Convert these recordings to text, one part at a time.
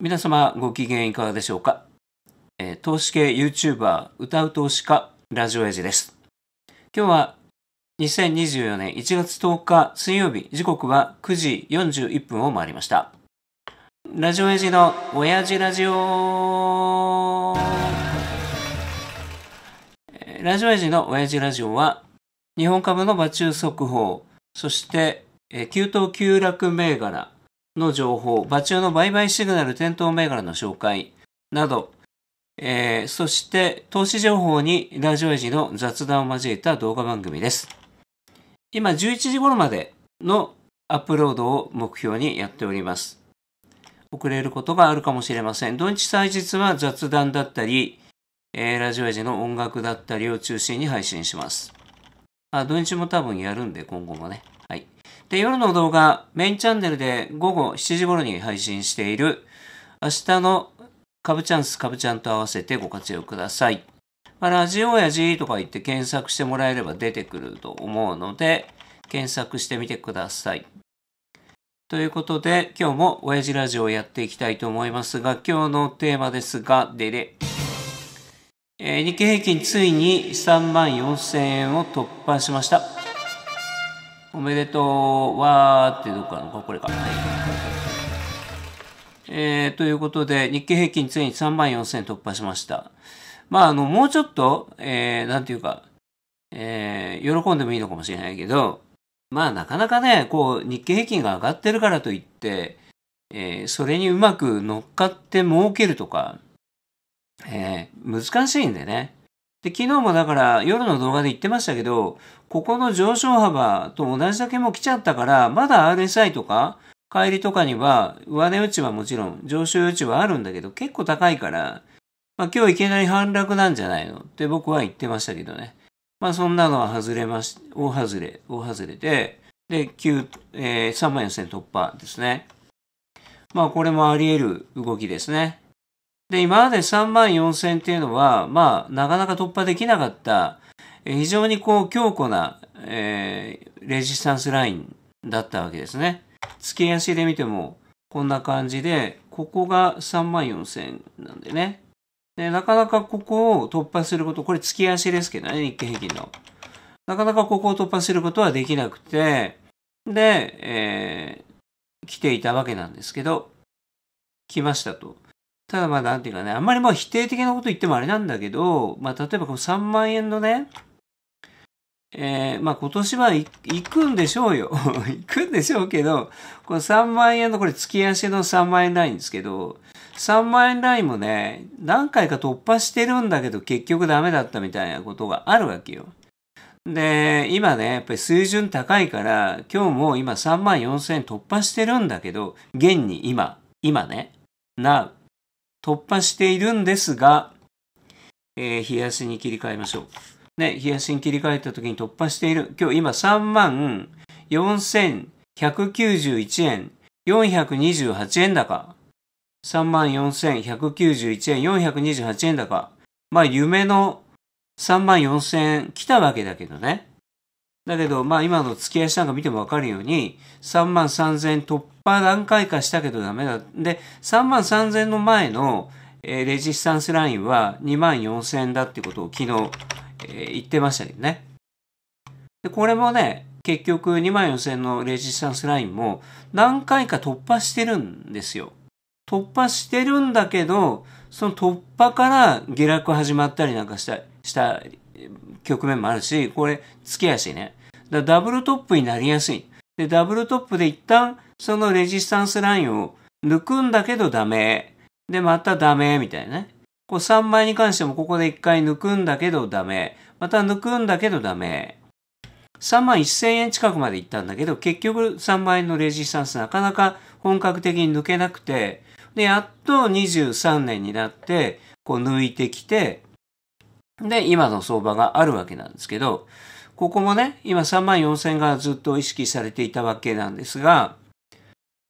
皆様ご機嫌いかがでしょうか、えー、投資系 YouTuber 歌う投資家ラジオエジです今日は2024年1月10日水曜日時刻は9時41分を回りましたラジオエジの親父ラジオラジオエジの親父ラジオは日本株の場中速報そして、えー、急騰急落銘柄の情報、場中の売買シグナル店頭銘柄の紹介など、えー、そして投資情報にラジオエジの雑談を交えた動画番組です。今11時頃までのアップロードを目標にやっております。遅れることがあるかもしれません。土日祭日は雑談だったり、えー、ラジオエジの音楽だったりを中心に配信します。あ土日も多分やるんで、今後もね。で、夜の動画、メインチャンネルで午後7時頃に配信している、明日のカブチャンス、カブちゃんと合わせてご活用ください。まあ、ラジオや G とか言って検索してもらえれば出てくると思うので、検索してみてください。ということで、今日も親父ラジオをやっていきたいと思いますが、今日のテーマですが、デレ。えー、日経平均ついに3万4000円を突破しました。おめでとうわーってどっかのこれか。はい。えー、ということで、日経平均ついに3万4000突破しました。まあ、あの、もうちょっと、えー、なんていうか、えー、喜んでもいいのかもしれないけど、まあ、なかなかね、こう、日経平均が上がってるからといって、えー、それにうまく乗っかって儲けるとか、えー、難しいんでね。で、昨日もだから夜の動画で言ってましたけど、ここの上昇幅と同じだけも来ちゃったから、まだ RSI とか、帰りとかには、上値打ちはもちろん、上昇余地はあるんだけど、結構高いから、まあ今日いきなり反落なんじゃないのって僕は言ってましたけどね。まあそんなのは外れまし、大外れ、大外れで、で、9、えー、3万4000突破ですね。まあこれもあり得る動きですね。で、今まで3万4000っていうのは、まあ、なかなか突破できなかった、非常にこう、強固な、えー、レジスタンスラインだったわけですね。付け足で見ても、こんな感じで、ここが3万4000なんでね。で、なかなかここを突破すること、これ付け足ですけどね、日経平均の。なかなかここを突破することはできなくて、で、えー、来ていたわけなんですけど、来ましたと。ただまあなんていうかね、あんまりまあ否定的なこと言ってもあれなんだけど、まあ例えばこの3万円のね、えー、まあ今年は行くんでしょうよ。行くんでしょうけど、この3万円のこれ月足の3万円ラインですけど、3万円ラインもね、何回か突破してるんだけど結局ダメだったみたいなことがあるわけよ。で、今ね、やっぱり水準高いから、今日も今3万4千円突破してるんだけど、現に今、今ね、な、突破しているんですが、えー、冷やしに切り替えましょう。ね、冷やしに切り替えた時に突破している。今日今3万4191円428円高。3万4191円428円高。まあ夢の3万4000円来たわけだけどね。だけど、まあ今の付き合いしなんか見てもわかるように、3万3000突破何回かしたけどダメだ。で、3万3000の前の、えー、レジスタンスラインは2万4000だってことを昨日、えー、言ってましたけどね。で、これもね、結局2万4000のレジスタンスラインも何回か突破してるんですよ。突破してるんだけど、その突破から下落始まったりなんかした、した局面もあるし、これ、付き合いしね。だダブルトップになりやすい。で、ダブルトップで一旦そのレジスタンスラインを抜くんだけどダメ。で、またダメ、みたいなね。こう3倍に関してもここで一回抜くんだけどダメ。また抜くんだけどダメ。3万1000円近くまで行ったんだけど、結局3倍のレジスタンスなかなか本格的に抜けなくて、で、やっと23年になって、こう抜いてきて、で、今の相場があるわけなんですけど、ここもね、今3万4000がずっと意識されていたわけなんですが、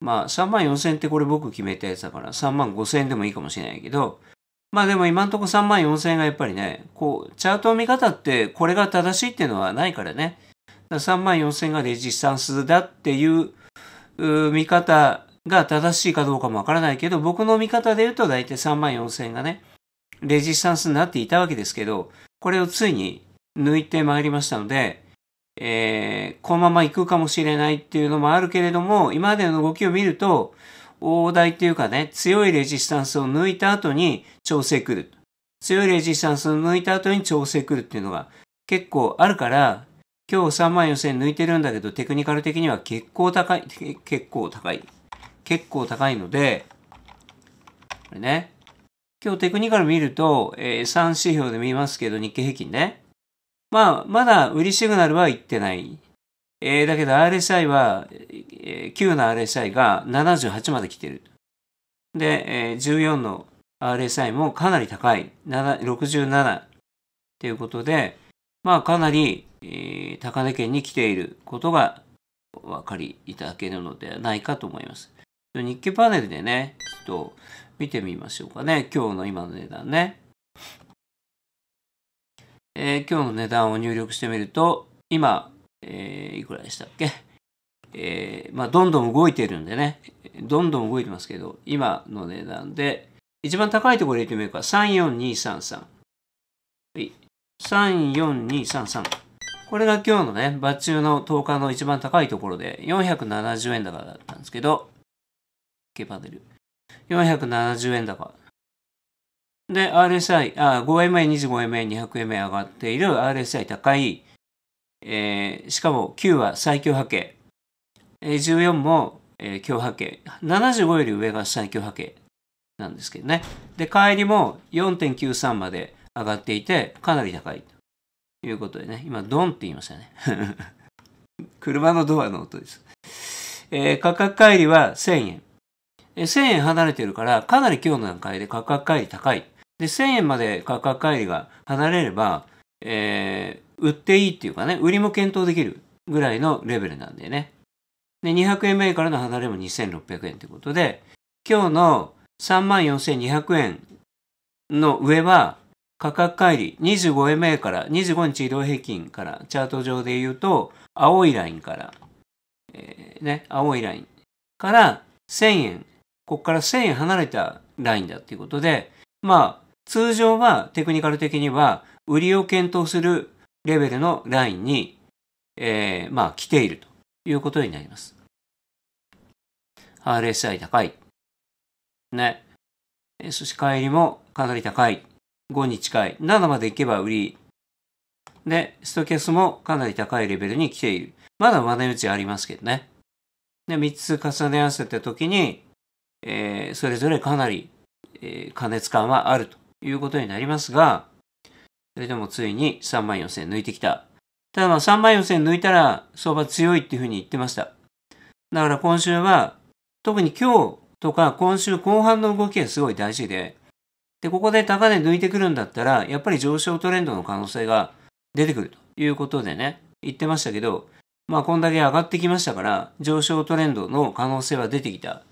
まあ3万4000ってこれ僕決めたやつだから3万5000でもいいかもしれないけど、まあでも今んとこ3万4000がやっぱりね、こう、チャートの見方ってこれが正しいっていうのはないからね、だから3万4000がレジスタンスだっていう見方が正しいかどうかもわからないけど、僕の見方で言うと大体3万4000がね、レジスタンスになっていたわけですけど、これをついに抜いてまいりましたので、えー、このまま行くかもしれないっていうのもあるけれども、今までの動きを見ると、大台っていうかね、強いレジスタンスを抜いた後に調整来る。強いレジスタンスを抜いた後に調整来るっていうのが結構あるから、今日3万4000抜いてるんだけど、テクニカル的には結構高い、結構高い。結構高いので、これね、今日テクニカル見ると、えー、3指標で見ますけど、日経平均ね。まあ、まだ売りシグナルは行ってない。えー、だけど RSI は、えー、9の RSI が78まで来てる。で、えー、14の RSI もかなり高い。67っていうことで、まあかなり、えー、高値圏に来ていることがお分かりいただけるのではないかと思います。日経パネルでね、ちょっと見てみましょうかね。今日の今の値段ね。えー、今日の値段を入力してみると、今、えー、いくらでしたっけえー、まあ、どんどん動いてるんでね、どんどん動いてますけど、今の値段で、一番高いところ入れてみるか、34233。はい。34233。これが今日のね、バッチュの10日の一番高いところで、470円高だったんですけど、ケパネル。470円高。で、RSI、あ、5MA、25MA、200MA 上がっている RSI 高い、えー、しかも9は最強波形、14も、えー、強波形、75より上が最強波形なんですけどね。で、帰りも4.93まで上がっていて、かなり高いということでね、今、ドンって言いましたね。車のドアの音です。えー、価格乖離は1000円。1000円離れてるから、かなり今日の段階で価格乖離高いで、1000円まで価格乖離が離れれば、えー、売っていいっていうかね、売りも検討できるぐらいのレベルなんでね。で、200円目からの離れも2600円ということで、今日の34,200円の上は、価格乖離25円目から25日移動平均からチャート上で言うと青いラインから、えー、ね、青いラインから1000円、ここから1000円離れたラインだっていうことで、まあ、通常はテクニカル的には売りを検討するレベルのラインに、えー、まあ来ているということになります。RSI 高い。ね。そして帰りもかなり高い。5に近い。7まで行けば売り。で、ストキャスもかなり高いレベルに来ている。まだ真似打ちありますけどね。で、3つ重ね合わせた時に、えー、それぞれかなり、えー、過熱感はあるということになりますが、それでもついに3万4千抜いてきた。ただまあ3万4千抜いたら相場強いっていうふうに言ってました。だから今週は、特に今日とか今週後半の動きがすごい大事で、で、ここで高値抜いてくるんだったら、やっぱり上昇トレンドの可能性が出てくるということでね、言ってましたけど、まあこんだけ上がってきましたから、上昇トレンドの可能性は出てきた。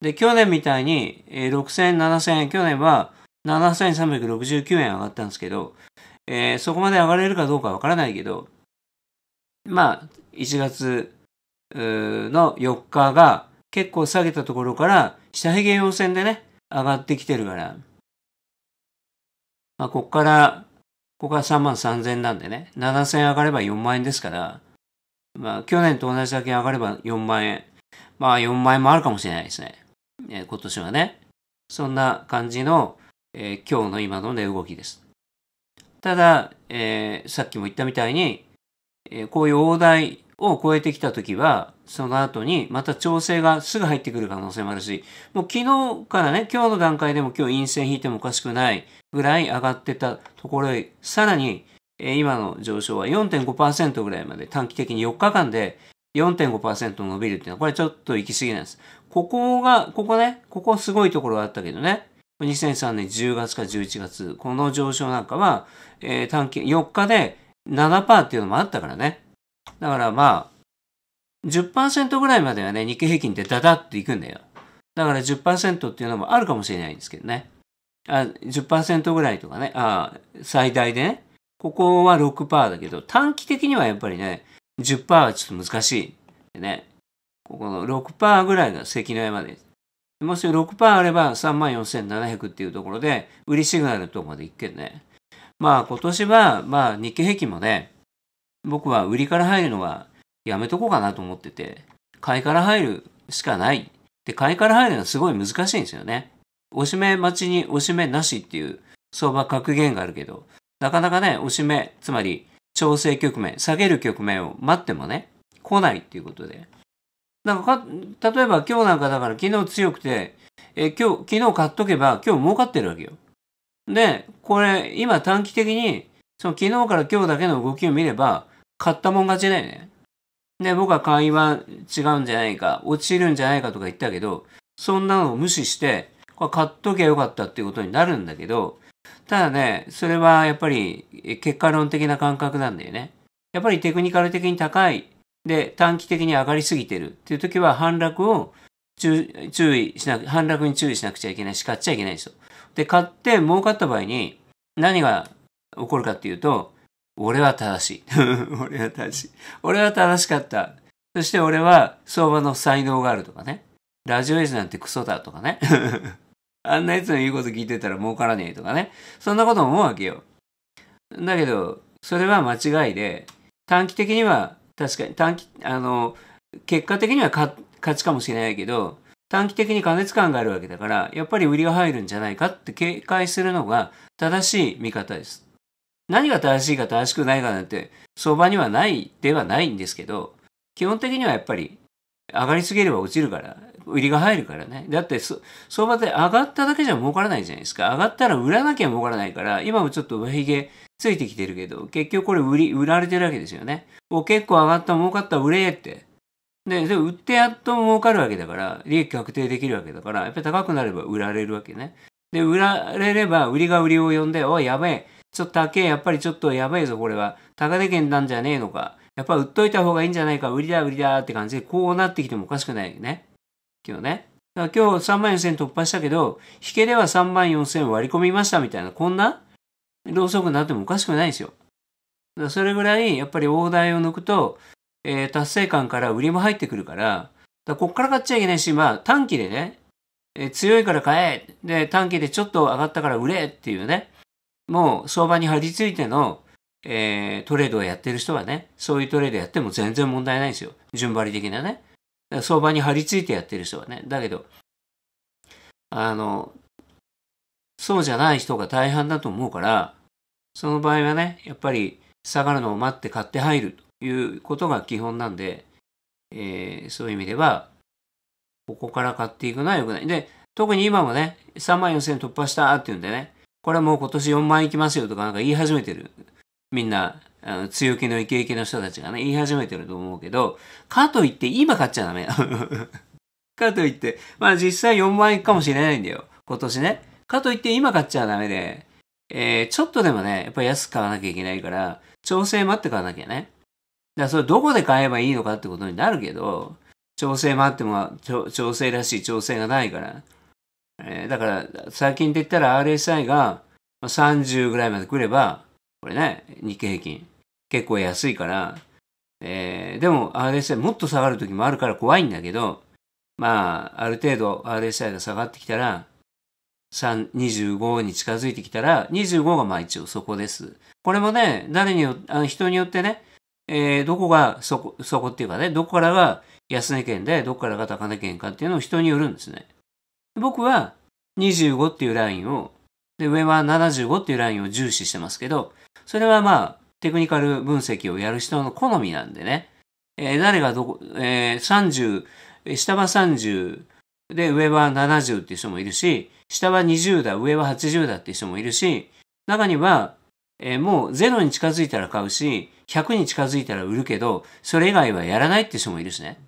で、去年みたいに6000、7000、去年は7369円上がったんですけど、えー、そこまで上がれるかどうかわからないけど、まあ、1月の4日が結構下げたところから、下髭陽線でね、上がってきてるから、まあ、こっから、ここは3万3000なんでね、7000上がれば4万円ですから、まあ、去年と同じだけ上がれば4万円。まあ、4万円もあるかもしれないですね。えー、今年はね。そんな感じの、えー、今日の今の値動きです。ただ、えー、さっきも言ったみたいに、えー、こういう大台を超えてきたときは、その後にまた調整がすぐ入ってくる可能性もあるし、もう昨日からね、今日の段階でも今日陰線引いてもおかしくないぐらい上がってたところへ、さらに、えー、今の上昇は4.5%ぐらいまで短期的に4日間で4.5%伸びるっていうのは、これちょっと行き過ぎなんです。ここが、ここね、ここすごいところがあったけどね。2003年10月か11月、この上昇なんかは、えー、短期、4日で7%っていうのもあったからね。だからまあ、10%ぐらいまではね、日経平均ってダダっていくんだよ。だから10%っていうのもあるかもしれないんですけどね。あ10%ぐらいとかね、あ最大でね。ここは6%だけど、短期的にはやっぱりね、10%はちょっと難しい。ね、ここの6%ぐらいが関の山でもし6%あれば34,700っていうところで、売りシグナルとまでいっけんね。まあ今年は、まあ日経平均もね、僕は売りから入るのはやめとこうかなと思ってて、買いから入るしかない。で、買いから入るのはすごい難しいんですよね。おしめ待ちにおしめなしっていう相場格言があるけど、なかなかね、おしめ、つまり調整局面、下げる局面を待ってもね、来ないっていうことで、なんか例えば今日なんかだから昨日強くて、え今日、昨日買っとけば今日儲かってるわけよ。で、これ今短期的に、その昨日から今日だけの動きを見れば、買ったもん勝ちだよね。で、僕は買いは違うんじゃないか、落ちるんじゃないかとか言ったけど、そんなのを無視して、これ買っときゃよかったっていうことになるんだけど、ただね、それはやっぱり結果論的な感覚なんだよね。やっぱりテクニカル的に高いで、短期的に上がりすぎてるっていう時は反落を注意しなく、反落に注意しなくちゃいけないし、買っちゃいけないですよ。で、買って儲かった場合に何が起こるかっていうと、俺は正しい。俺は正しい。俺は正しかった。そして俺は相場の才能があるとかね。ラジオエイジなんてクソだとかね。あんなやつの言うこと聞いてたら儲からねえとかね。そんなこと思うわけよ。だけど、それは間違いで、短期的には確かに短期、あの、結果的には勝ちかもしれないけど、短期的に過熱感があるわけだから、やっぱり売りが入るんじゃないかって警戒するのが正しい見方です。何が正しいか正しくないかなんて相場にはないではないんですけど、基本的にはやっぱり上がりすぎれば落ちるから、売りが入るからね。だって相場って上がっただけじゃ儲からないじゃないですか。上がったら売らなきゃ儲からないから、今もちょっと上髭ついてきてるけど、結局これ売り、売られてるわけですよね。お、結構上がった、儲かった、売れって。で、で売ってやっと儲かるわけだから、利益確定できるわけだから、やっぱり高くなれば売られるわけね。で、売られれば、売りが売りを呼んで、おい、やべえ、ちょっと高え、やっぱりちょっとやべえぞ、これは。高値圏なんじゃねえのか。やっぱ売っといた方がいいんじゃないか、売りだ、売りだって感じで、こうなってきてもおかしくないよね。今日ね。だから今日3万4000突破したけど、引けでは3万4000割り込みましたみたいな、こんなろうそくになってもおかしくないんですよ。だそれぐらい、やっぱり大台を抜くと、えー、達成感から売りも入ってくるから、だこっから買っちゃいけないし、まあ短期でね、えー、強いから買え、で、短期でちょっと上がったから売れっていうね、もう相場に張り付いての、えー、トレードをやってる人はね、そういうトレードやっても全然問題ないんですよ。順張り的なね。相場に張り付いてやってる人はね。だけど、あの、そうじゃない人が大半だと思うから、その場合はね、やっぱり下がるのを待って買って入るということが基本なんで、えー、そういう意味では、ここから買っていくのは良くない。で、特に今もね、3万4000突破したっていうんでね、これはもう今年4万いきますよとかなんか言い始めてる。みんな、あの強気のイケイケの人たちがね、言い始めてると思うけど、かといって今買っちゃダメ。かといって、まあ実際4万いくかもしれないんだよ。今年ね。かといって今買っちゃダメで、えー、ちょっとでもね、やっぱり安く買わなきゃいけないから、調整待って買わなきゃね。だからそれどこで買えばいいのかってことになるけど、調整待っても、調整らしい調整がないから。えー、だから、最近で言ったら RSI が30ぐらいまで来れば、これね、日経平均、結構安いから、えー、でも RSI もっと下がる時もあるから怖いんだけど、まあ、ある程度 RSI が下がってきたら、3、25に近づいてきたら、25がまあ一応そこです。これもね、誰によ、あの人によってね、えー、どこがそこ、そこっていうかね、どこからが安値県で、どこからが高値県かっていうのを人によるんですね。僕は25っていうラインを、で、上は75っていうラインを重視してますけど、それはまあ、テクニカル分析をやる人の好みなんでね、えー、誰がどこ、えー、30、下は30、で、上は70っていう人もいるし、下は20だ、上は80だって人もいるし、中には、えー、もう0に近づいたら買うし、100に近づいたら売るけど、それ以外はやらないって人もいるしね。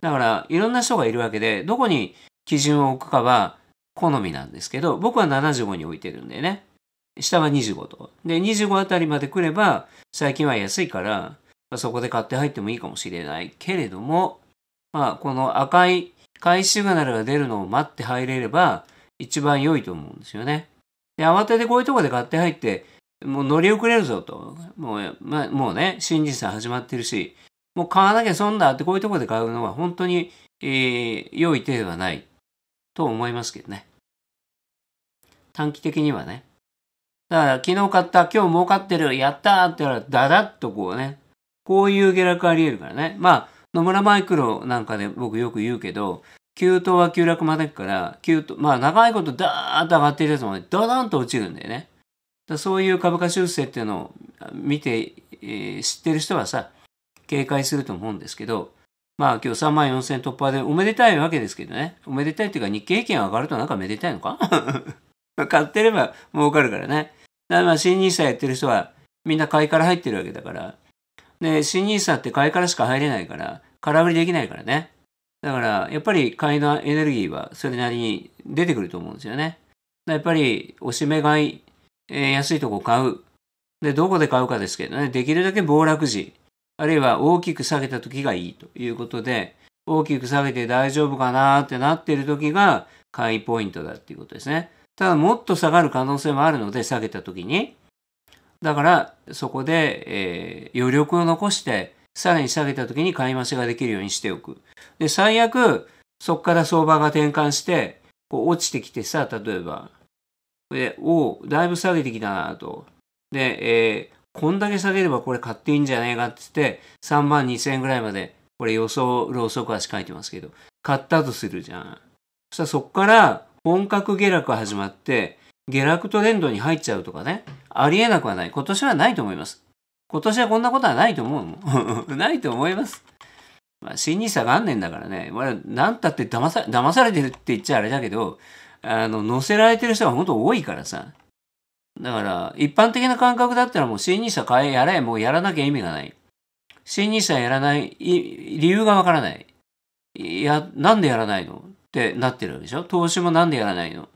だから、いろんな人がいるわけで、どこに基準を置くかは好みなんですけど、僕は75に置いてるんでね。下は25と。で、25あたりまで来れば、最近は安いから、まあ、そこで買って入ってもいいかもしれないけれども、まあ、この赤い買いシグナルが出るのを待って入れれば、一番良いと思うんですよね。で、慌ててこういうとこで買って入って、もう乗り遅れるぞと。もう、まもうね、新人さん始まってるし、もう買わなきゃ損だってこういうとこで買うのは本当に、えー、良い手ではないと思いますけどね。短期的にはね。だから昨日買った、今日儲かってる、やったって言ったらダダッとこうね、こういう下落あり得るからね。まあ、野村マイクロなんかで僕よく言うけど、急騰は急落までくから、急騰、まあ長いことダーッと上がっているやつもね、だーンと落ちるんだよね。だそういう株価修正っていうのを見て、えー、知ってる人はさ、警戒すると思うんですけど、まあ今日3万4000突破でおめでたいわけですけどね。おめでたいっていうか日経平均上がるとなんかめでたいのか 買ってれば儲かるからね。だからまあ新ニーサやってる人はみんな買いから入ってるわけだから。で、新ニーサって買いからしか入れないから、空売りできないからね。だから、やっぱり買いのエネルギーはそれなりに出てくると思うんですよね。やっぱり、おしめ買い、え安いとこ買う。で、どこで買うかですけどね、できるだけ暴落時、あるいは大きく下げた時がいいということで、大きく下げて大丈夫かなってなっている時が買いポイントだっていうことですね。ただ、もっと下がる可能性もあるので、下げた時に。だから、そこで、えー、余力を残して、さらに下げた時に買い増しができるようにしておく。で、最悪、そこから相場が転換して、こう落ちてきてさ、例えば、で、おだいぶ下げてきたなと。で、えー、こんだけ下げればこれ買っていいんじゃねえかって言って、3万2000円ぐらいまで、これ予想、ローソク足書いてますけど、買ったとするじゃん。そしたらそこから本格下落が始まって、下落トレンドに入っちゃうとかね、ありえなくはない。今年はないと思います。今年はこんなことはないと思うもん。ないと思います。まあ、新 nisa 元年だからね、まあ、なんたって騙さ騙されてるって言っちゃあれだけど、あの、乗せられてる人が本当多いからさ。だから、一般的な感覚だったらもう新 n 社 s 買え、やれ、もうやらなきゃ意味がない。新 n 社やらない、理由がわからない。いや、なんでやらないのってなってるわけでしょ投資もなんでやらないの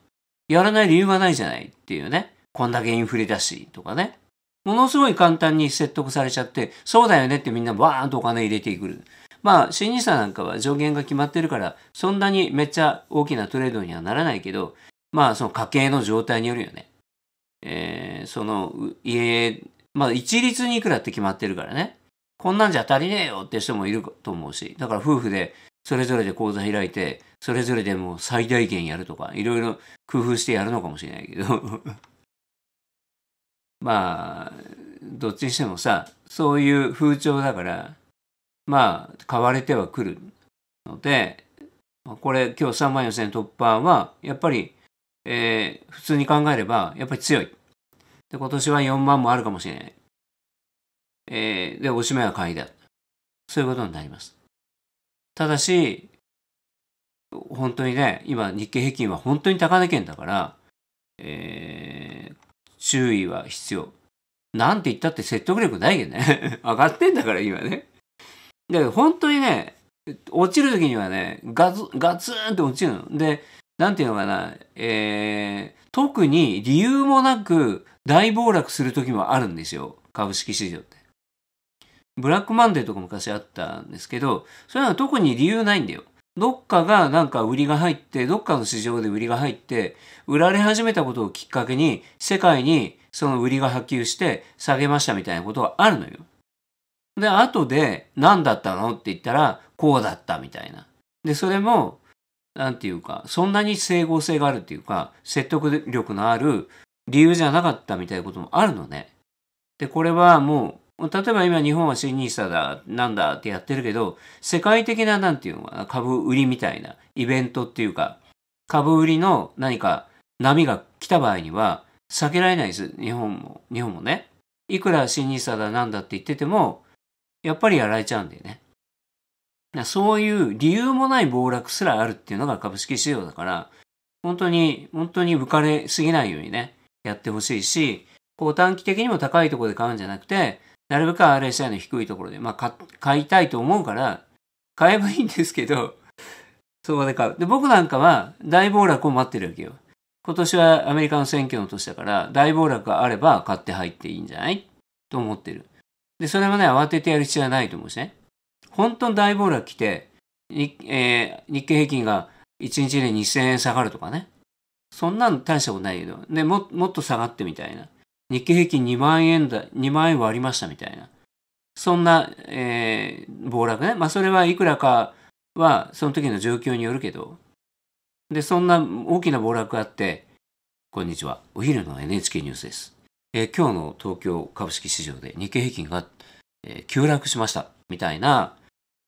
やらない理由がないじゃないっていうね。こんだけインフレだし、とかね。ものすごい簡単に説得されちゃって、そうだよねってみんなバーンとお金入れてくる。まあ、新 n i s なんかは上限が決まってるから、そんなにめっちゃ大きなトレードにはならないけど、まあ、その家計の状態によるよね。えー、その、家、まあ、一律にいくらって決まってるからね。こんなんじゃ足りねえよって人もいると思うし、だから夫婦でそれぞれで口座開いて、それぞれでもう最大限やるとか、いろいろ工夫してやるのかもしれないけど。まあ、どっちにしてもさ、そういう風潮だから、まあ、買われてはくるので、これ今日3万4000円突破は、やっぱり、えー、普通に考えれば、やっぱり強い。で、今年は4万もあるかもしれない。えー、で、おしまいは買いだ。そういうことになります。ただし、本当にね、今日経平均は本当に高値圏だから、えー、注意は必要。なんて言ったって説得力ないよね。上がってんだから今ね。で、本当にね、落ちる時にはね、ガツガツンって落ちるの。で、なんていうのかな、えー、特に理由もなく大暴落する時もあるんですよ。株式市場って。ブラックマンデーとか昔あったんですけど、そういうのは特に理由ないんだよ。どっかがなんか売りが入って、どっかの市場で売りが入って、売られ始めたことをきっかけに、世界にその売りが波及して下げましたみたいなことはあるのよ。で、後で、何だったのって言ったら、こうだったみたいな。で、それも、なんていうか、そんなに整合性があるっていうか、説得力のある理由じゃなかったみたいなこともあるのね。で、これはもう、例えば今日本は新ニーサだ、なんだってやってるけど、世界的ななんていうのかな、株売りみたいなイベントっていうか、株売りの何か波が来た場合には、避けられないです。日本も、日本もね。いくら新ニーサだなんだって言ってても、やっぱりやられちゃうんだよね。そういう理由もない暴落すらあるっていうのが株式市場だから、本当に、本当に浮かれすぎないようにね、やってほしいし、こう短期的にも高いところで買うんじゃなくて、なるべく RSI の低いところで、まあ、買いたいと思うから、買えばいいんですけど、そこで買う。で、僕なんかは大暴落を待ってるわけよ。今年はアメリカの選挙の年だから、大暴落があれば買って入っていいんじゃないと思ってる。で、それはね、慌ててやる必要はないと思うんですね。本当に大暴落来て、日,、えー、日経平均が1日で2000円下がるとかね。そんなの大したことないけど、でももっと下がってみたいな。日経平均2万円だ、2万円割りましたみたいな。そんな、えー、暴落ね。まあ、それはいくらかは、その時の状況によるけど。で、そんな大きな暴落があって、こんにちは。お昼の NHK ニュースです。え今日の東京株式市場で日経平均が、え急落しましたみたいな、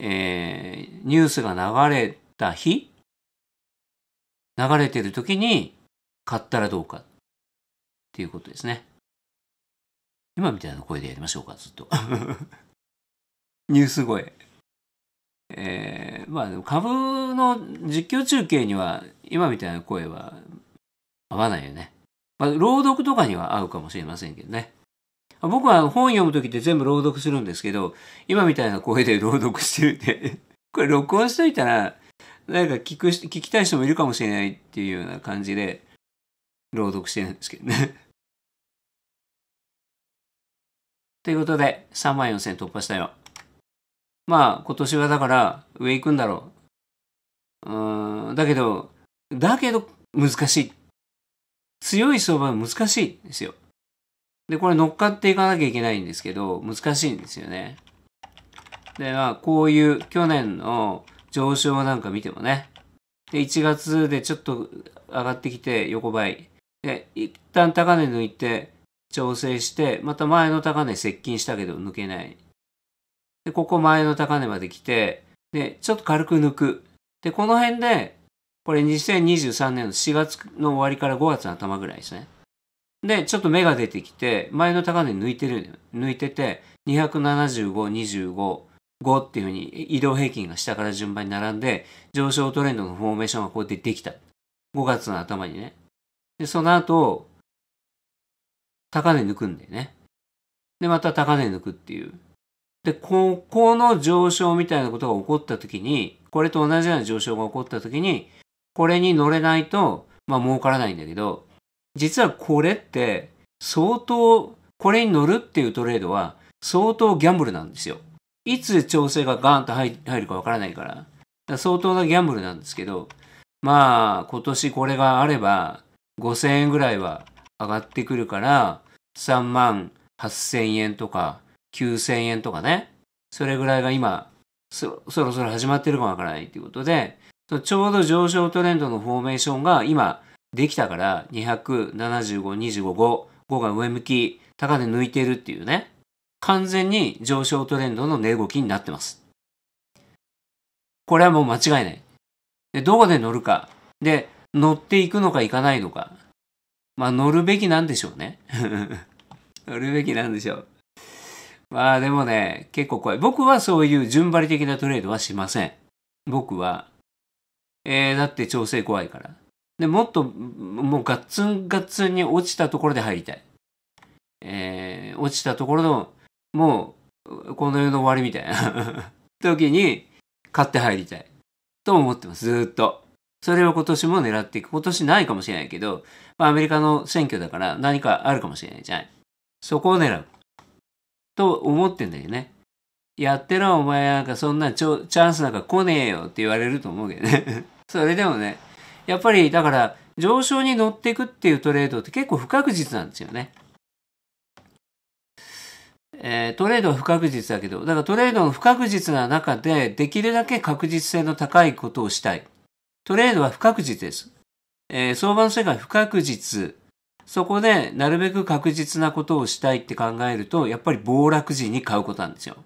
えー、ニュースが流れた日流れてる時に買ったらどうかっていうことですね。今みたいな声でやりましょうか、ずっと。ニュース声。えー、まあ株の実況中継には今みたいな声は合わないよね。まあ、朗読とかには合うかもしれませんけどね。僕は本読む時って全部朗読するんですけど、今みたいな声で朗読してるんで、これ録音しといたら、んか聞く、聞きたい人もいるかもしれないっていうような感じで、朗読してるんですけどね ということで、3万4000突破したよ。まあ、今年はだから、上行くんだろう。うん、だけど、だけど、難しい強い相場は難しいんですよ。で、これ乗っかっていかなきゃいけないんですけど、難しいんですよね。で、まあ、こういう去年の上昇なんか見てもね、で、1月でちょっと上がってきて横ばい。で、一旦高値抜いて調整して、また前の高値接近したけど抜けない。で、ここ前の高値まで来て、で、ちょっと軽く抜く。で、この辺でこれ2023年の4月の終わりから5月の頭ぐらいですね。で、ちょっと芽が出てきて、前の高値抜いてる、抜いてて、275、25、5っていうふうに移動平均が下から順番に並んで、上昇トレンドのフォーメーションがこうやってできた。5月の頭にね。で、その後、高値抜くんだよね。で、また高値抜くっていう。で、ここの上昇みたいなことが起こった時に、これと同じような上昇が起こった時に、これに乗れないと、まあ儲からないんだけど、実はこれって相当、これに乗るっていうトレードは相当ギャンブルなんですよ。いつ調整がガーンと入るかわからないから。だから相当なギャンブルなんですけど、まあ今年これがあれば5000円ぐらいは上がってくるから、3万8000円とか9000円とかね。それぐらいが今、そろそろ始まってるかもわからないということで、ちょうど上昇トレンドのフォーメーションが今できたから、275、25、5、5が上向き、高値抜いてるっていうね、完全に上昇トレンドの値動きになってます。これはもう間違いない。で、どこで乗るか。で、乗っていくのか行かないのか。まあ乗るべきなんでしょうね。乗るべきなんでしょう。まあでもね、結構怖い。僕はそういう順張り的なトレードはしません。僕はえー、だって調整怖いから。で、もっと、もうガッツンガッツンに落ちたところで入りたい。えー、落ちたところの、もう、この世の終わりみたいな 時に、買って入りたい。と思ってます、ずっと。それを今年も狙っていく。今年ないかもしれないけど、まあ、アメリカの選挙だから何かあるかもしれないじゃない。そこを狙う。と思ってんだよね。やってろ、お前なんかそんなチャンスなんか来ねえよって言われると思うけどねそれでもね、やっぱりだから上昇に乗っていくっていうトレードって結構不確実なんですよね。えー、トレードは不確実だけど、だからトレードの不確実な中でできるだけ確実性の高いことをしたい。トレードは不確実です。えー、相場の世界不確実。そこでなるべく確実なことをしたいって考えると、やっぱり暴落時に買うことなんですよ。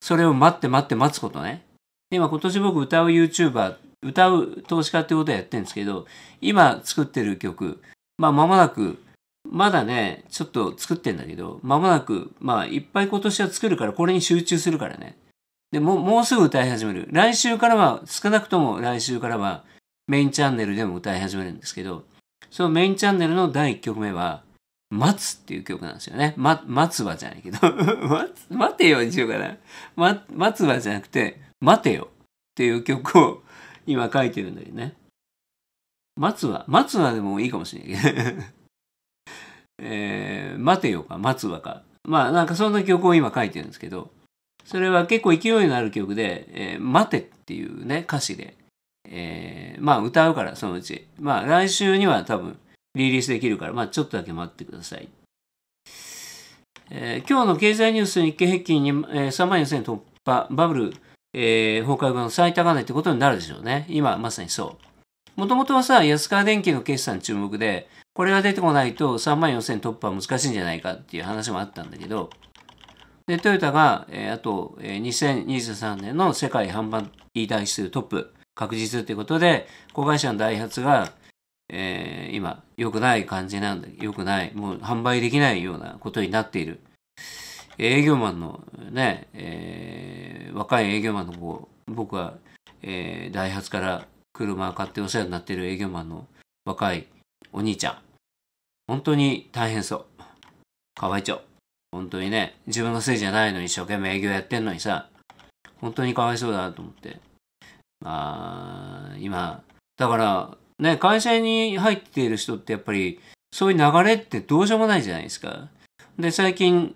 それを待って待って待つことね。今今年僕歌う YouTuber 歌う投資家ってことをやってるんですけど、今作ってる曲、まあ間もなく、まだね、ちょっと作ってんだけど、間もなく、まあいっぱい今年は作るから、これに集中するからね。で、もう、もうすぐ歌い始める。来週からは、少なくとも来週からは、メインチャンネルでも歌い始めるんですけど、そのメインチャンネルの第1曲目は、待つっていう曲なんですよね。ま、つ場じゃないけど 待、待てよにしようかな。ま、つ場じゃなくて、待てよっていう曲を今書いてるんだけどね。待つは、待つはでもいいかもしれないけど えー、待てよか、待つわか。まあなんかそんな曲を今書いてるんですけど、それは結構勢いのある曲で、えー、待てっていうね、歌詞で、えー、まあ歌うからそのうち。まあ来週には多分リリースできるから、まあちょっとだけ待ってください。えー、今日の経済ニュース日経平均に、えー、3万4000突破、バブルえー、崩壊後の最高値ってことになるでしょうね。今、まさにそう。もともとはさ、安川電機の決算注目で、これが出てこないと3万4000突破は難しいんじゃないかっていう話もあったんだけど、で、トヨタが、えー、あと、えー、2023年の世界販売台数トップ確実ということで、子会社のダイハツが、えー、今、良くない感じなんだ、良くない、もう販売できないようなことになっている。営業マンのね、えー、若い営業マンの子僕は、えダイハツから車買ってお世話になってる営業マンの若いお兄ちゃん本当に大変そうち合町本当にね自分のせいじゃないのに一生懸命営業やってんのにさ本当にかわいそうだなと思ってまあ今だからね会社に入っている人ってやっぱりそういう流れってどうしようもないじゃないですかで最近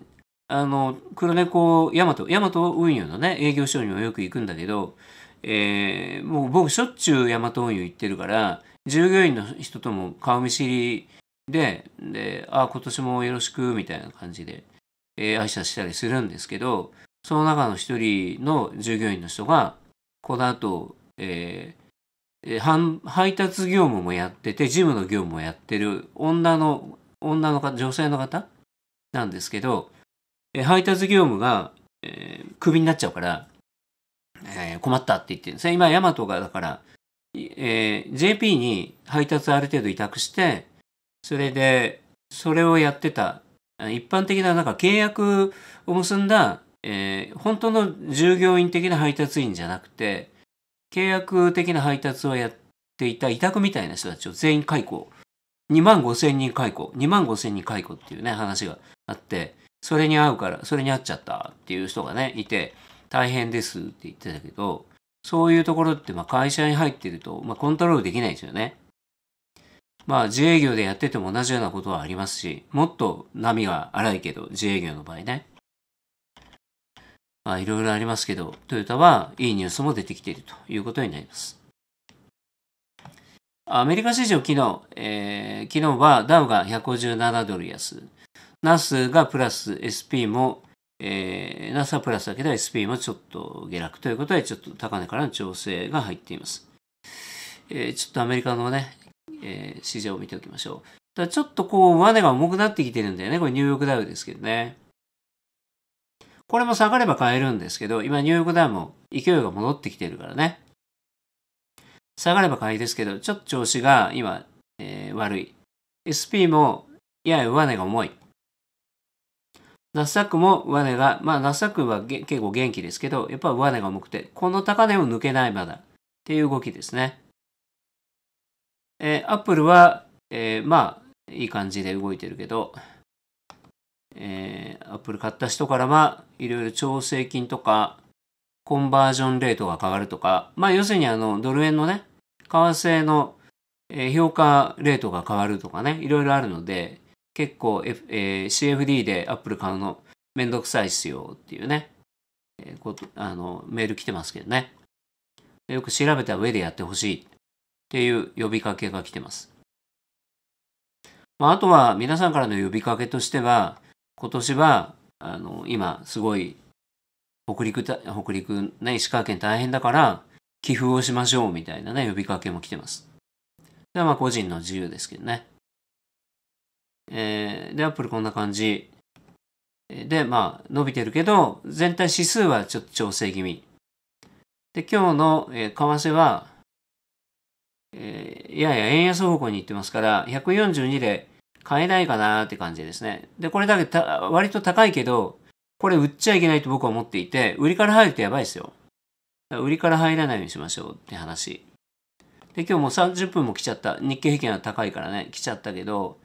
あの、黒猫、ヤマト、ヤマト運輸のね、営業所にもよく行くんだけど、えー、もう僕しょっちゅうヤマト運輸行ってるから、従業員の人とも顔見知りで、で、あ、今年もよろしく、みたいな感じで、えー、挨拶したりするんですけど、その中の一人の従業員の人が、この後、えー、配達業務もやってて、事務の業務もやってる女の、女の方、女性の方なんですけど、え配達業務が、えー、クビになっちゃうから、えー、困ったって言ってるんですね。今、ヤマトが、だから、えー、JP に配達ある程度委託して、それで、それをやってた、一般的な、なんか契約を結んだ、えー、本当の従業員的な配達員じゃなくて、契約的な配達をやっていた委託みたいな人たちを全員解雇。2万5千人解雇。2万5千人解雇っていうね、話があって、それに合うから、それに合っちゃったっていう人がね、いて、大変ですって言ってたけど、そういうところってまあ会社に入ってると、まあ、コントロールできないですよね。まあ自営業でやってても同じようなことはありますし、もっと波が荒いけど、自営業の場合ね。まあいろいろありますけど、トヨタはいいニュースも出てきているということになります。アメリカ市場昨日、えー、昨日はダウが157ドル安。NAS がプラス SP も、えー、NASA プラスだけでは SP もちょっと下落ということで、ちょっと高値からの調整が入っています。えー、ちょっとアメリカのね、えー、市場を見ておきましょう。だちょっとこう、マネが重くなってきてるんだよね。これニューヨークダウですけどね。これも下がれば買えるんですけど、今ニューヨークダウも勢いが戻ってきてるからね。下がれば買いですけど、ちょっと調子が今、えー、悪い。SP もやや上値が重い。ナスダックも値が、まあナスダックは結構元気ですけど、やっぱり値が重くて、この高値を抜けないまだっていう動きですね。えー、アップルは、えー、まあ、いい感じで動いてるけど、えー、アップル買った人からはいろいろ調整金とか、コンバージョンレートが変わるとか、まあ要するにあの、ドル円のね、為替の、え評価レートが変わるとかね、いろいろあるので、結構、F えー、CFD で Apple 買うのめんどくさいっすよっていうね、えー、ことあのメール来てますけどね。よく調べた上でやってほしいっていう呼びかけが来てます。まあ、あとは皆さんからの呼びかけとしては、今年はあの今すごい北陸北陸ね、石川県大変だから寄付をしましょうみたいなね、呼びかけも来てます。でまあ個人の自由ですけどね。えー、で、アップルこんな感じ。で、まあ、伸びてるけど、全体指数はちょっと調整気味。で、今日の、えー、為替は、えー、やや円安方向に行ってますから、142で買えないかなって感じですね。で、これだけた割と高いけど、これ売っちゃいけないと僕は思っていて、売りから入るとやばいですよ。売りから入らないようにしましょうって話。で、今日もう30分も来ちゃった。日経平均は高いからね、来ちゃったけど、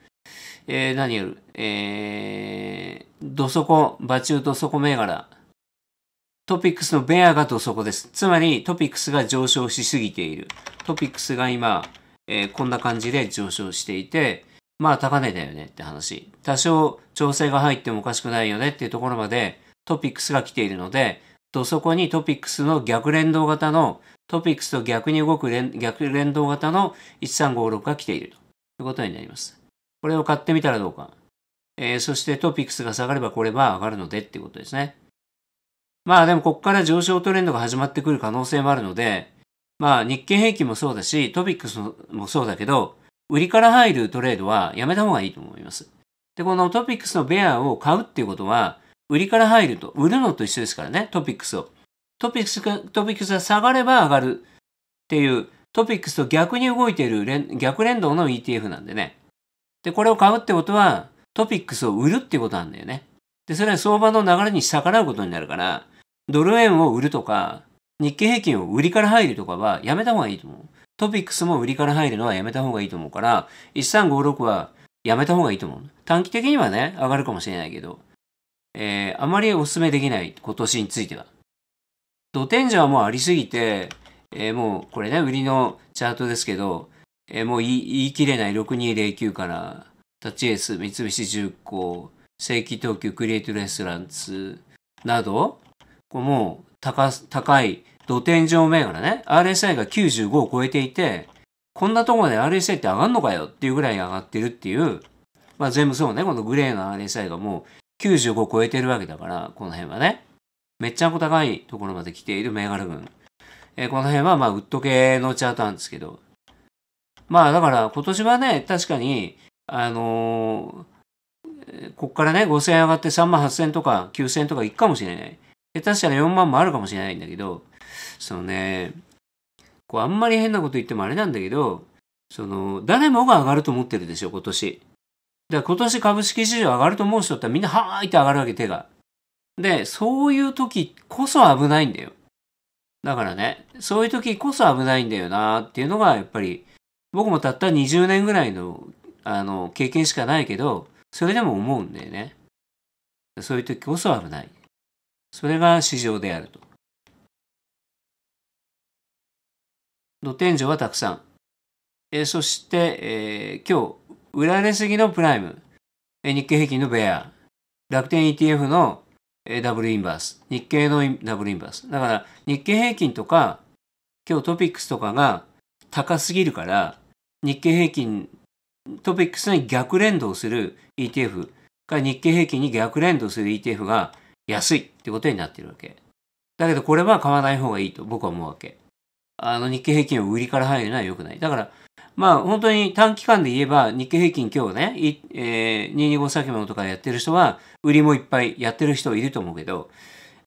えー、何より、えー、どそこ、バチューどそこ銘柄。トピックスのベアがどそこです。つまりトピックスが上昇しすぎている。トピックスが今、えー、こんな感じで上昇していて、まあ高値だよねって話。多少調整が入ってもおかしくないよねっていうところまでトピックスが来ているので、どそこにトピックスの逆連動型の、トピックスと逆に動く連逆連動型の1356が来ているということになります。これを買ってみたらどうか。えー、そしてトピックスが下がればこれは上がるのでっていうことですね。まあでもここから上昇トレンドが始まってくる可能性もあるので、まあ日経平均もそうだし、トピックスもそうだけど、売りから入るトレードはやめた方がいいと思います。で、このトピックスのベアを買うっていうことは、売りから入ると、売るのと一緒ですからね、トピックスを。トピックスが、トピックスが下がれば上がるっていう、トピックスと逆に動いている逆連動の ETF なんでね。で、これを買うってことは、トピックスを売るってことなんだよね。で、それは相場の流れに逆らうことになるから、ドル円を売るとか、日経平均を売りから入るとかはやめた方がいいと思う。トピックスも売りから入るのはやめた方がいいと思うから、1356はやめた方がいいと思う。短期的にはね、上がるかもしれないけど、えー、あまりお勧めできない、今年については。土天井はもうありすぎて、えー、もうこれね、売りのチャートですけど、えー、もう言い言い切れない6209からタッチエース三菱重工正規東急クリエイトレストランツなどもう高高い土天井銘柄ね RSI が95を超えていてこんなところで RSI って上がんのかよっていうぐらい上がってるっていうまあ全部そうねこのグレーの RSI がもう95を超えてるわけだからこの辺はねめっちゃ高いところまで来ている銘柄群、えー、この辺はまあウッド系のチャートなんですけどまあだから今年はね、確かに、あのー、こっからね、5000円上がって3万8000とか9000とかいくかもしれない。下手したら4万もあるかもしれないんだけど、そのね、こうあんまり変なこと言ってもあれなんだけど、その、誰もが上がると思ってるでしょ、今年。だから今年株式市場上がると思う人ったらみんなはーいって上がるわけ、手が。で、そういう時こそ危ないんだよ。だからね、そういう時こそ危ないんだよなっていうのがやっぱり僕もたった20年ぐらいの、あの、経験しかないけど、それでも思うんだよね。そういう時こそ危ない。それが市場であると。露天井はたくさん。えそして、えー、今日、売られすぎのプライム、え日経平均のベア、楽天 ETF の、えダブルインバース、日経のダブルインバース。だから、日経平均とか、今日トピックスとかが高すぎるから、日経平均トピックスに逆連動する ETF が日経平均に逆連動する ETF が安いってことになってるわけ。だけどこれは買わない方がいいと僕は思うわけ。あの日経平均を売りから入るのは良くない。だから、まあ本当に短期間で言えば日経平均今日ね、えー、225先物とかやってる人は売りもいっぱいやってる人いると思うけど、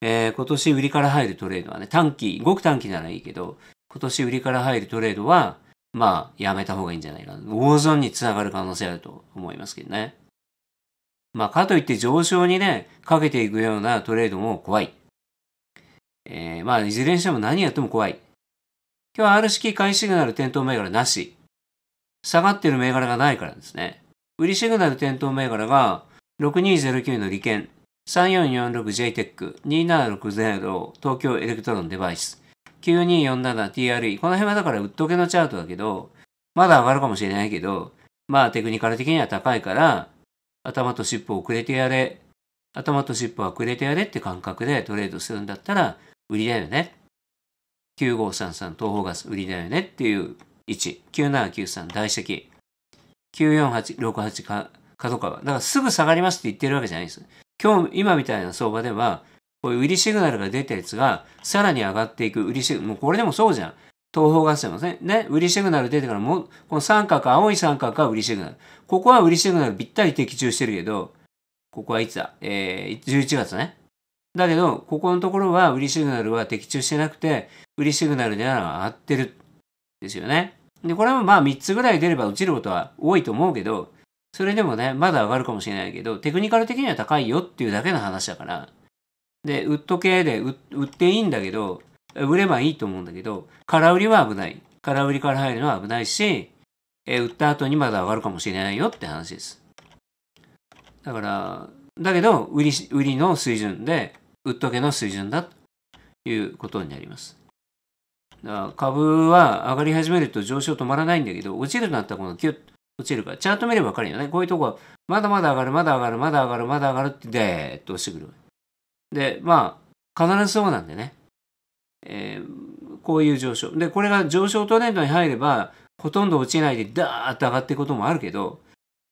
えー、今年売りから入るトレードはね、短期、ごく短期ならいいけど、今年売りから入るトレードは、まあ、やめた方がいいんじゃないかな。大損につながる可能性あると思いますけどね。まあ、かといって上昇にね、かけていくようなトレードも怖い。えー、まあ、いずれにしても何やっても怖い。今日は R 式買いシグナル点灯銘柄なし。下がってる銘柄がないからですね。売りシグナル点灯銘柄が、6209の利権、3446JTEC、2760東京エレクトロンデバイス、9247TRE。この辺はだからウッド系のチャートだけど、まだ上がるかもしれないけど、まあテクニカル的には高いから、頭と尻尾をくれてやれ、頭と尻尾はくれてやれって感覚でトレードするんだったら、売りだよね。9533東方ガス売りだよねっていう位置。9793大石。94868角川。だからすぐ下がりますって言ってるわけじゃないです。今日、今みたいな相場では、こういう売りシグナルが出たやつが、さらに上がっていく売りシグナル、もうこれでもそうじゃん。東方合戦もね、ね、売りシグナル出てからも、この三角、青い三角が売りシグナル。ここは売りシグナルぴったり的中してるけど、ここはいつだえー、11月ね。だけど、ここのところは売りシグナルは的中してなくて、売りシグナルでなら上がってる。ですよね。で、これもまあ3つぐらい出れば落ちることは多いと思うけど、それでもね、まだ上がるかもしれないけど、テクニカル的には高いよっていうだけの話だから、で、売っとけで売っていいんだけど、売ればいいと思うんだけど、空売りは危ない。空売りから入るのは危ないし、え売った後にまだ上がるかもしれないよって話です。だから、だけど、売り、売りの水準で、売っとけの水準だということになります。だから株は上がり始めると上昇止まらないんだけど、落ちるとなったらこのキュッ落ちるから、チャート見ればわかるよね。こういうとこは、まだまだ上がる、まだ上がる、まだ上がる、まだ上がるって、でーっと落ちてくる。で、まあ、必ずそうなんでね。えー、こういう上昇。で、これが上昇トレンドに入れば、ほとんど落ちないでダーッと上がっていくこともあるけど、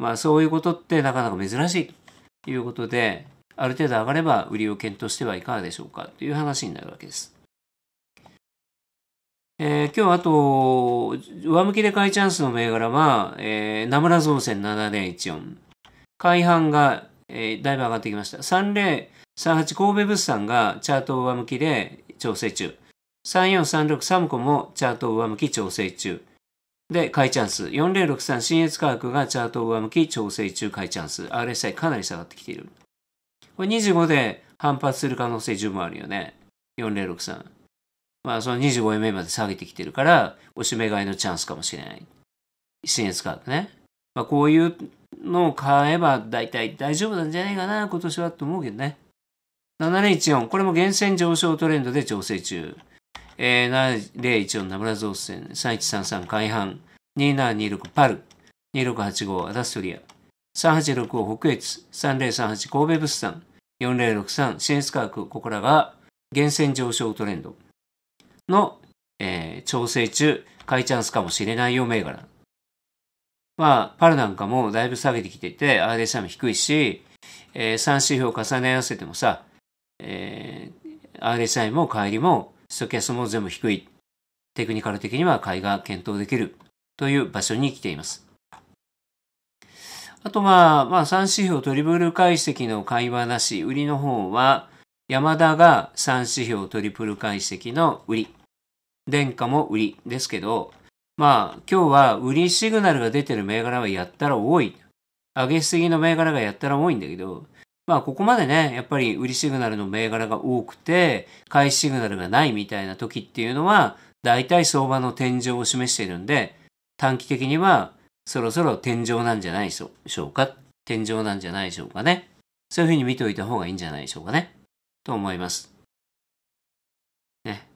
まあそういうことってなかなか珍しいということで、ある程度上がれば売りを検討してはいかがでしょうかという話になるわけです。えー、今日あと、上向きで買いチャンスの銘柄は、えー、名村造船7014。改販が、えー、だいぶ上がってきました。30 38神戸物産がチャート上向きで調整中。3436サムコもチャート上向き調整中。で、買いチャンス。4063新越科学がチャート上向き調整中買いチャンス。RSI かなり下がってきている。これ25で反発する可能性十分あるよね。4063。まあその 25MA まで下げてきてるから、おしめ買いのチャンスかもしれない。新越科学ね。まあこういうのを買えば大体大丈夫なんじゃないかな、今年はと思うけどね。7014、これも源泉上昇トレンドで調整中。えー、7014、ナ村ラ造船、3133、海藩、2726、パル、2685、アダストリア、3865、北越、3038、神戸物産、4063、新援化学ここらが源泉上昇トレンドの、えー、調整中、買いチャンスかもしれないよ銘柄。まあ、パルなんかもだいぶ下げてきてて、RSM 低いし、えー、3指標重ね合わせてもさ、えー、RSI も帰りもストキャストも全部低い。テクニカル的には買いが検討できるという場所に来ています。あとまあ、まあ3指標トリプル解析の会話なし、売りの方は、山田が3指標トリプル解析の売り。殿下も売りですけど、まあ今日は売りシグナルが出てる銘柄はやったら多い。上げすぎの銘柄がやったら多いんだけど、まあここまでね、やっぱり売りシグナルの銘柄が多くて、買いシグナルがないみたいな時っていうのは、大体相場の天井を示しているんで、短期的にはそろそろ天井なんじゃないでしょうか。天井なんじゃないでしょうかね。そういうふうに見ておいた方がいいんじゃないでしょうかね。と思います。ね。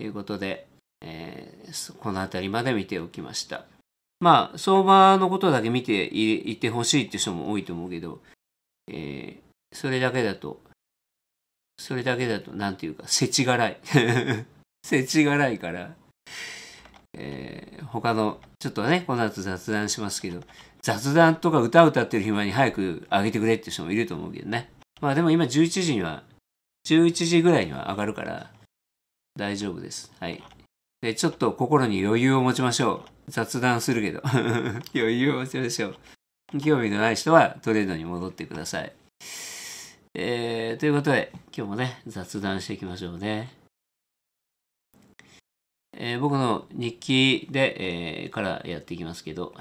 ということで、えー、この辺りまで見ておきました。まあ、相場のことだけ見ていてほしいって人も多いと思うけど、えー、それだけだと、それだけだと、なんていうか、せちがらい。せちがらいから、えー、他の、ちょっとね、この後雑談しますけど、雑談とか歌歌ってる暇に早く上げてくれって人もいると思うけどね。まあでも今11時には、11時ぐらいには上がるから、大丈夫です。はい。で、ちょっと心に余裕を持ちましょう。雑談するけど。余裕を持ちましょう。興味のない人はトレードに戻ってください。えー、ということで、今日もね、雑談していきましょうね。えー、僕の日記で、えー、からやっていきますけど、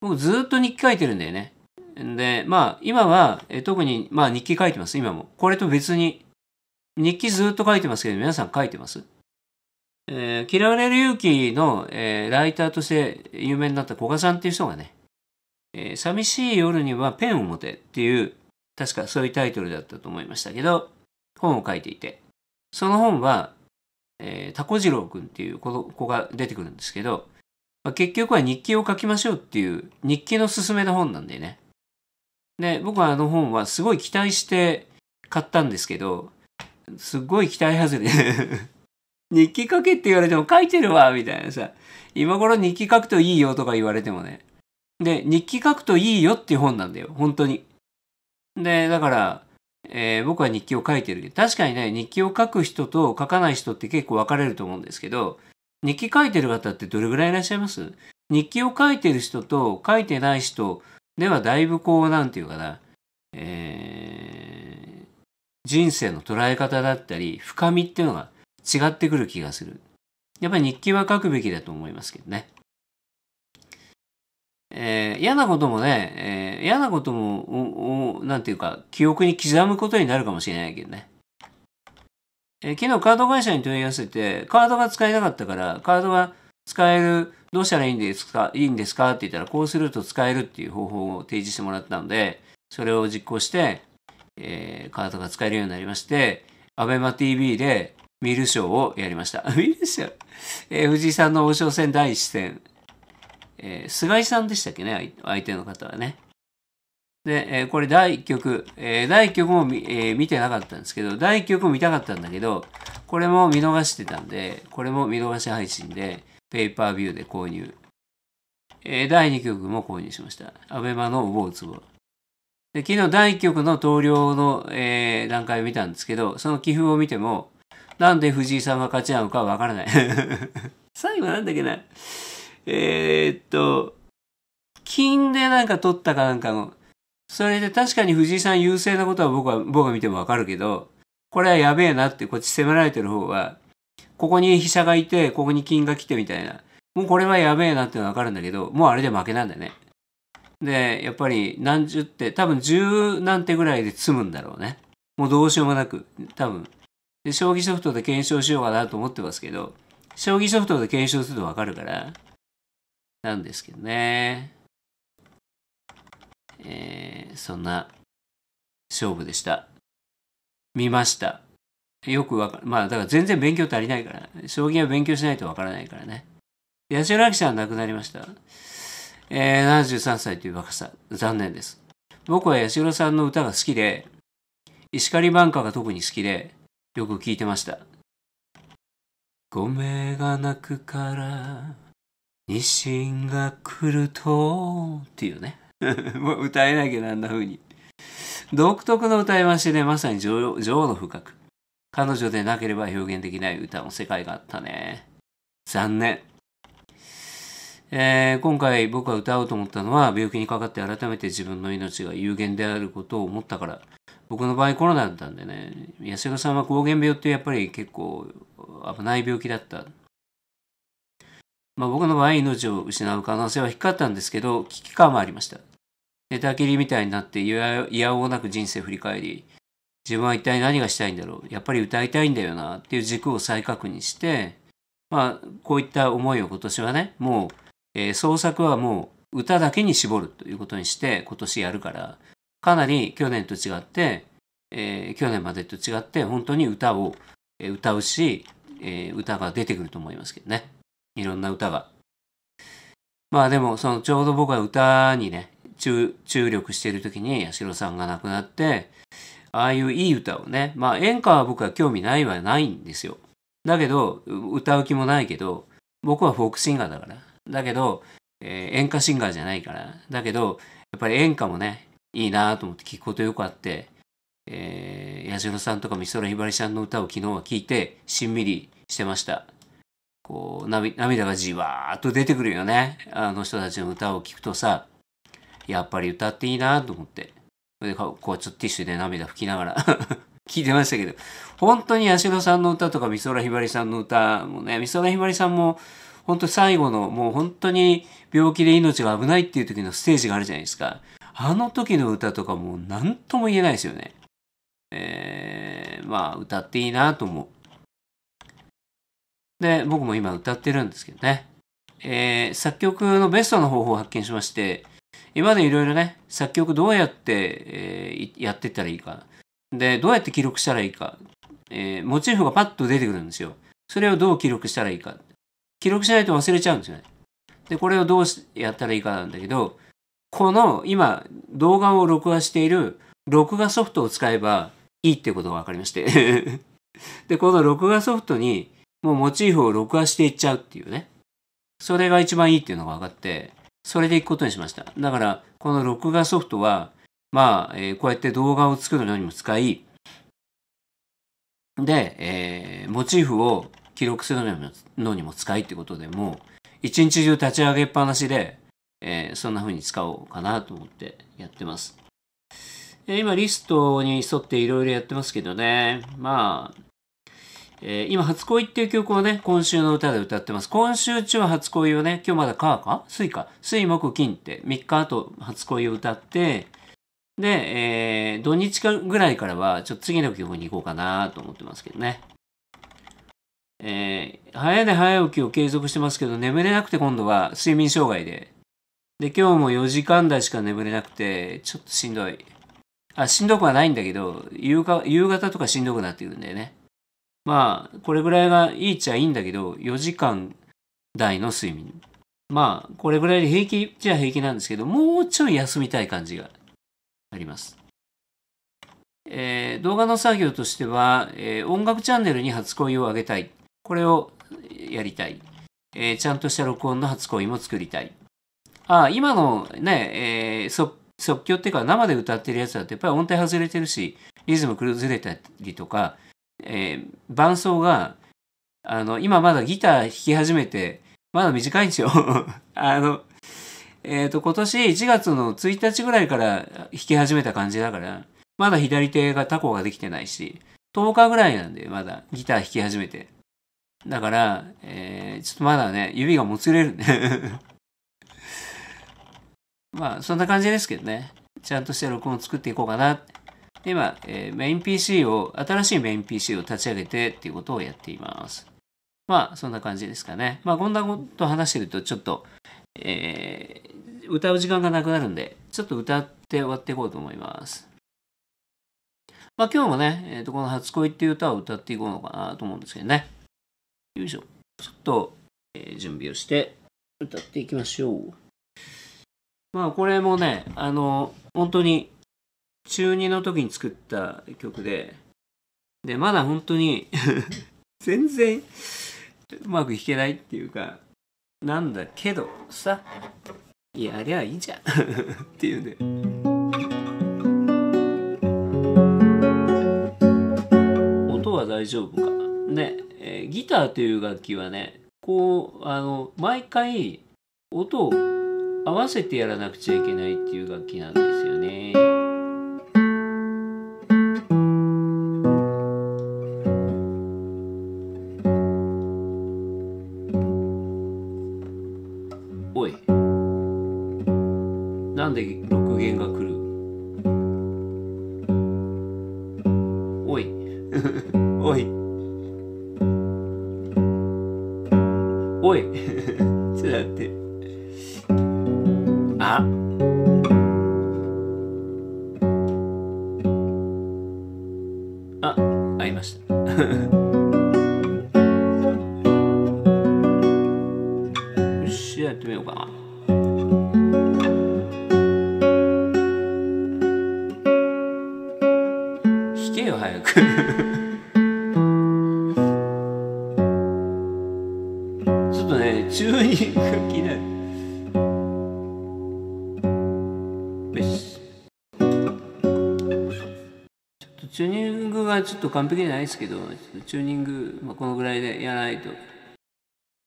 僕ずっと日記書いてるんだよね。で、まあ、今は、えー、特に、まあ、日記書いてます、今も。これと別に、日記ずっと書いてますけど、皆さん書いてますえー、嫌われる勇気の、えー、ライターとして有名になった古賀さんっていう人がね、えー、寂しい夜にはペンを持てっていう、確かそういうタイトルだったと思いましたけど、本を書いていて、その本は、えー、タコ次郎くんっていう子が出てくるんですけど、まあ、結局は日記を書きましょうっていう日記の勧めの本なんでね。で、僕はあの本はすごい期待して買ったんですけど、すっごい期待外れ。日記書けって言われても書いてるわみたいなさ。今頃日記書くといいよとか言われてもね。で、日記書くといいよっていう本なんだよ。本当に。で、だから、えー、僕は日記を書いてるけど、確かにね、日記を書く人と書かない人って結構分かれると思うんですけど、日記書いてる方ってどれぐらいいらっしゃいます日記を書いてる人と書いてない人ではだいぶこう、なんていうかな、えー、人生の捉え方だったり、深みっていうのが違ってくる気がする。やっぱり日記は書くべきだと思いますけどね。えー、嫌なこともね、えー、嫌なことも、お、なんていうか、記憶に刻むことになるかもしれないけどね。えー、昨日カード会社に問い合わせて、カードが使えなかったから、カードが使える、どうしたらいいんですか、いいんですかって言ったら、こうすると使えるっていう方法を提示してもらったので、それを実行して、えー、カードが使えるようになりまして、ABEMATV で、見る賞をやりました。見る賞え藤井さんの王将戦第1戦えー、菅井さんでしたっけね、相手の方はね。で、えー、これ第1局、えー、第1局も、えー、見てなかったんですけど、第1局も見たかったんだけど、これも見逃してたんで、これも見逃し配信で、ペーパービューで購入。えー、第2局も購入しました。アベマのウォーツボで、昨日第1局の投了の、えー、段階を見たんですけど、その寄付を見ても、なんで藤井さんが勝ちなのかわからない 最後なんだっけな。えー、っと、金でなんか取ったかなんかの、それで確かに藤井さん優勢なことは僕は、僕が見てもわかるけど、これはやべえなって、こっち攻められてる方は、ここに飛車がいて、ここに金が来てみたいな。もうこれはやべえなってのわかるんだけど、もうあれで負けなんだよね。で、やっぱり何十て、多分十何手ぐらいで詰むんだろうね。もうどうしようもなく、多分。で、将棋ソフトで検証しようかなと思ってますけど、将棋ソフトで検証するとわかるから、なんですけどね。えー、そんな勝負でした。見ました。よくわかまあだから全然勉強足りないから、将棋は勉強しないとわからないからね。八代亜紀さん亡くなりました。えー、73歳という若さ。残念です。僕は八代さんの歌が好きで、石狩挽歌が特に好きで、よく聴いてました。ご米が鳴くから日清が来るとっていうね 歌えなきゃなんなうに独特の歌い回しでまさに女王の深く彼女でなければ表現できない歌の世界があったね残念えー、今回僕が歌おうと思ったのは病気にかかって改めて自分の命が有限であることを思ったから僕の場合コロナだったんでね八代さんは膠原病ってやっぱり結構危ない病気だったまあ、僕の場合命を失う可能性は低かったんですけど危機感もありました寝たきりみたいになっていやおうなく人生振り返り自分は一体何がしたいんだろうやっぱり歌いたいんだよなっていう軸を再確認してまあこういった思いを今年はねもう、えー、創作はもう歌だけに絞るということにして今年やるからかなり去年と違って、えー、去年までと違って本当に歌を歌うし、えー、歌が出てくると思いますけどね。いろんな歌が。まあでも、そのちょうど僕は歌にね、注力している時に八代さんが亡くなって、ああいういい歌をね、まあ演歌は僕は興味ないはないんですよ。だけど、歌う気もないけど、僕はフォークシンガーだから。だけど、えー、演歌シンガーじゃないから。だけど、やっぱり演歌もね、いいなと思って聞くことよくあって、えー、八代さんとか美空ひばりさんの歌を昨日は聴いて、しんみりしてました。こう、涙がじわーっと出てくるよね。あの人たちの歌を聴くとさ、やっぱり歌っていいなと思って。で、こう、ちょっとティッシュで涙拭きながら 聞いてましたけど、本当に八代さんの歌とか美空ひばりさんの歌もね、美空ひばりさんも、本当最後の、もう本当に病気で命が危ないっていう時のステージがあるじゃないですか。あの時の歌とかもう何とも言えないですよね。えー、まあ歌っていいなと思う。で、僕も今歌ってるんですけどね。えー、作曲のベストの方法を発見しまして、今までいろいろね、作曲どうやって、えー、やってったらいいか。で、どうやって記録したらいいか。えー、モチーフがパッと出てくるんですよ。それをどう記録したらいいか。記録しないと忘れちゃうんですよね。で、これをどうやったらいいかなんだけど、この今動画を録画している録画ソフトを使えばいいってことが分かりまして で、この録画ソフトにもうモチーフを録画していっちゃうっていうね。それが一番いいっていうのが分かって、それで行くことにしました。だから、この録画ソフトは、まあ、えー、こうやって動画を作るのにも使い、で、えー、モチーフを記録するのにも使いってことでも一日中立ち上げっぱなしで、えー、そんな風に使おうかなと思ってやってます。今、リストに沿っていろいろやってますけどね、まあ、えー、今、初恋っていう曲をね、今週の歌で歌ってます。今週中は初恋をね、今日まだ川か水か水木金って3日後初恋を歌って、で、えー、土日かぐらいからは、ちょっと次の曲に行こうかなと思ってますけどね。えー、早寝早起きを継続してますけど、眠れなくて今度は睡眠障害で。で、今日も4時間台しか眠れなくて、ちょっとしんどい。あ、しんどくはないんだけど、夕方とかしんどくなってくるんだよね。まあ、これぐらいがいいっちゃいいんだけど、4時間台の睡眠。まあ、これぐらいで平気じゃ平気なんですけど、もうちょい休みたい感じがあります。えー、動画の作業としては、えー、音楽チャンネルに初恋をあげたい。これをやりたい。えー、ちゃんとした録音の初恋も作りたい。あ、今のね、え即興っていうか生で歌ってるやつだとやっぱり音程外れてるし、リズム崩れたりとか、えー、伴奏が、あの、今まだギター弾き始めて、まだ短いんですよ。あの、えっ、ー、と、今年1月の1日ぐらいから弾き始めた感じだから、まだ左手がタコができてないし、10日ぐらいなんで、まだギター弾き始めて。だから、えー、ちょっとまだね、指がもつれるね まあ、そんな感じですけどね。ちゃんとした録音を作っていこうかな今、えー、メイン PC を、新しいメイン PC を立ち上げてっていうことをやっています。まあ、そんな感じですかね。まあ、こんなこと話してると、ちょっと、えー、歌う時間がなくなるんで、ちょっと歌って終わっていこうと思います。まあ、今日もね、えーと、とこの初恋っていう歌を歌っていこうのかなと思うんですけどね。よいしょ。ちょっと、えー、準備をして歌っていきましょう。まあこれもね、あの、本当に中2の時に作った曲で、で、まだ本当に 全然うまく弾けないっていうか、なんだけどさ、やりゃいいじゃん っていうね。音は大丈夫か。ね、えー、ギターという楽器はね、こう、あの、毎回音を合わせてやらなくちゃいけないっていう楽器なんですよね。ちょっと完璧じゃないですけどチューニング、まあ、このぐらいでやらないと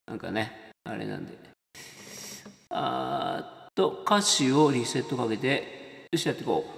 なんかねあれなんであーっと歌詞をリセットかけてよしやっていこう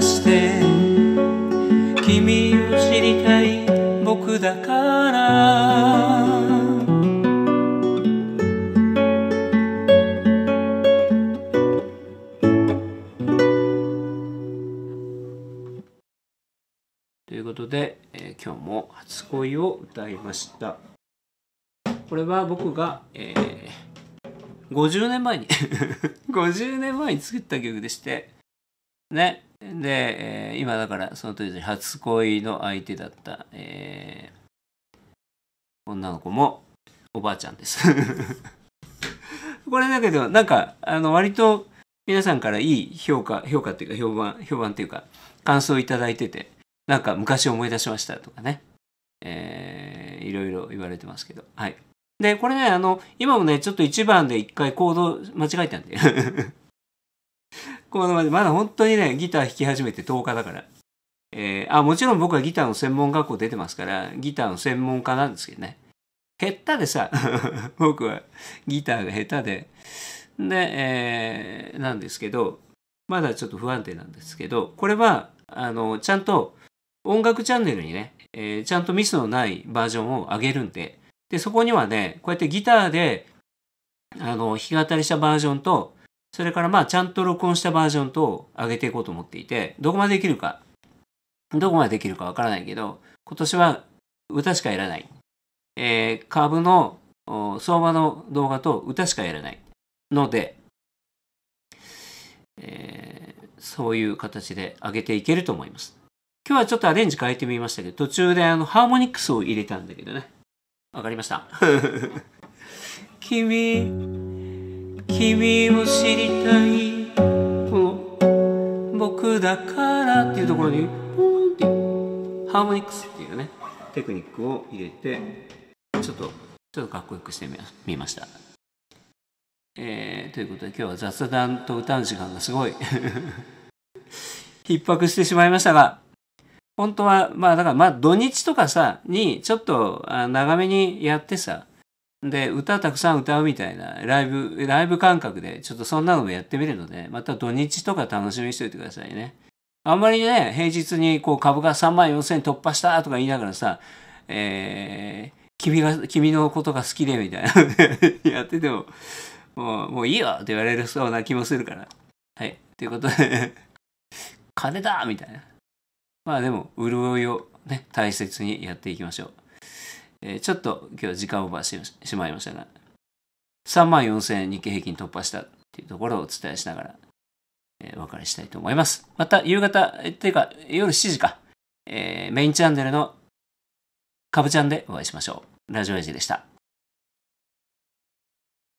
して君を知りたい僕だからということで、えー、今日も「初恋」を歌いましたこれは僕が、えー、50年前に50 年前に作った曲でしてねで、えー、今だからその当時初恋の相手だった、えー、女の子もおばあちゃんです これだけどなんかあの割と皆さんからいい評価評価っていうか評判評判っていうか感想を頂いててなんか昔思い出しましたとかね、えー、いろいろ言われてますけどはいでこれねあの今もねちょっと1番で1回行動間違えたんで このまで、まだ本当にね、ギター弾き始めて10日だから。えー、あ、もちろん僕はギターの専門学校出てますから、ギターの専門家なんですけどね。下手でさ、僕はギターが下手で。で、えー、なんですけど、まだちょっと不安定なんですけど、これは、あの、ちゃんと音楽チャンネルにね、えー、ちゃんとミスのないバージョンを上げるんで、で、そこにはね、こうやってギターで、あの、弾き語りしたバージョンと、それからまあちゃんと録音したバージョンと上げていこうと思っていて、どこまでできるか、どこまでできるかわからないけど、今年は歌しかやらない。えー、株の相場の動画と歌しかやらないので、えー、そういう形で上げていけると思います。今日はちょっとアレンジ変えてみましたけど、途中であのハーモニクスを入れたんだけどね。わかりました。君君を知りたいこの僕だからっていうところにポンってハーモニックスっていうねテクニックを入れてちょっとちょっとかっこよくしてみました、えー、ということで今日は雑談と歌う時間がすごい 逼迫してしまいましたが本当はまあだからまあ土日とかさにちょっと長めにやってさで、歌たくさん歌うみたいな、ライブ、ライブ感覚で、ちょっとそんなのもやってみるので、また土日とか楽しみにしておいてくださいね。あんまりね、平日にこう株が3万4千突破したとか言いながらさ、えー、君が、君のことが好きでみたいな やってても、もう、もういいよって言われるそうな気もするから。はい。ということで金だみたいな。まあでも、潤いをね、大切にやっていきましょう。えー、ちょっと今日時間オーバーしてしまいましたが、3万4000円日経平均突破したっていうところをお伝えしながら、えー、お別れしたいと思います。また夕方、えー、ていうか夜7時か、えー、メインチャンネルのカブちゃんでお会いしましょう。ラジオエイジでした。